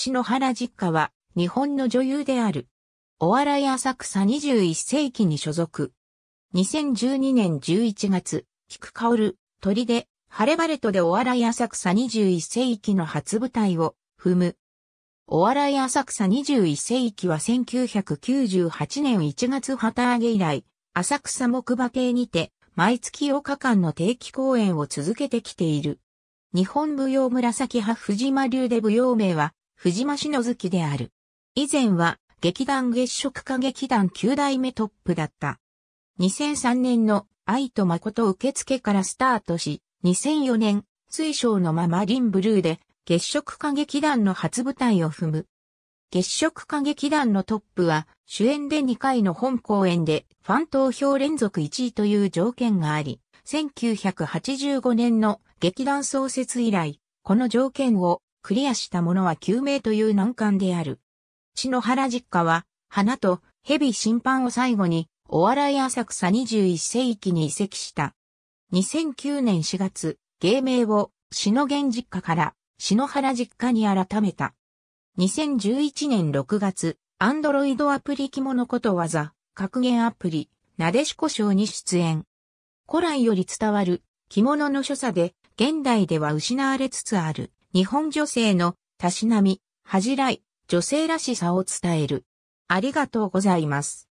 篠原実家は日本の女優である。お笑い浅草21世紀に所属。2012年11月、菊香る、鳥で、晴れ晴れとでお笑い浅草21世紀の初舞台を踏む。お笑い浅草21世紀は1998年1月旗揚げ以来、浅草木馬亭にて、毎月8日間の定期公演を続けてきている。日本舞踊紫派藤間流で舞踊名は、藤間篠月である。以前は劇団月食歌劇団9代目トップだった。2003年の愛と誠受付からスタートし、2004年、水晶のままリンブルーで月食歌劇団の初舞台を踏む。月食歌劇団のトップは主演で2回の本公演でファン投票連続1位という条件があり、1985年の劇団創設以来、この条件をクリアしたものは救命という難関である。篠原実家は、花と蛇審判を最後に、お笑い浅草21世紀に移籍した。2009年4月、芸名を篠原実家から篠原実家に改めた。2011年6月、アンドロイドアプリ着物ことわざ、格言アプリ、なでしこ賞に出演。古来より伝わる着物の所作で、現代では失われつつある。日本女性のたしなみ、恥じらい、女性らしさを伝える。ありがとうございます。